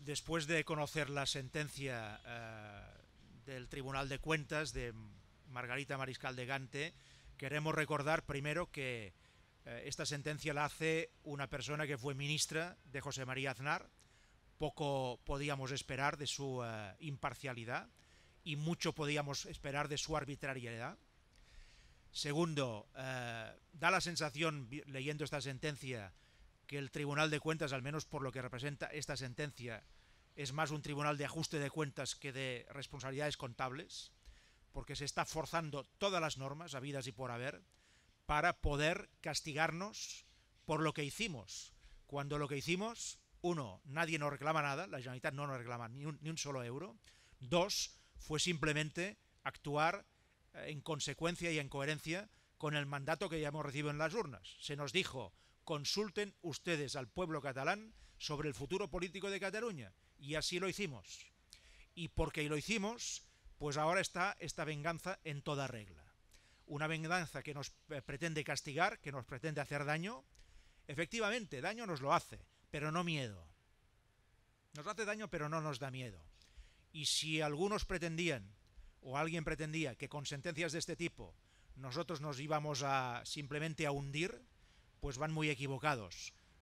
después de conocer la sentencia eh, del Tribunal de Cuentas de Margarita Mariscal de Gante, queremos recordar primero que eh, esta sentencia la hace una persona que fue ministra de José María Aznar. Poco podíamos esperar de su eh, imparcialidad y mucho podíamos esperar de su arbitrariedad. Segundo, da la sensación, leyendo esta sentencia, que el Tribunal de Cuentas, al menos por lo que representa esta sentencia, es más un tribunal de ajuste de cuentas que de responsabilidades contables, porque se está forzando todas las normas, habidas y por haber, para poder castigarnos por lo que hicimos. Cuando lo que hicimos, uno, nadie nos reclama nada, la Generalitat no nos reclama ni un, ni un solo euro. Dos, fue simplemente actuar eh, en consecuencia y en coherencia con el mandato que ya hemos recibido en las urnas. Se nos dijo, consulten ustedes al pueblo catalán sobre el futuro político de Cataluña. Y así lo hicimos. Y porque lo hicimos, pues ahora está esta venganza en toda regla. Una venganza que nos eh, pretende castigar, que nos pretende hacer daño. Efectivamente, daño nos lo hace, pero no miedo. Nos hace daño, pero no nos da miedo. Y si algunos pretendían, o alguien pretendía, que con sentencias de este tipo nosotros nos íbamos a simplemente a hundir, pues van muy equivocados.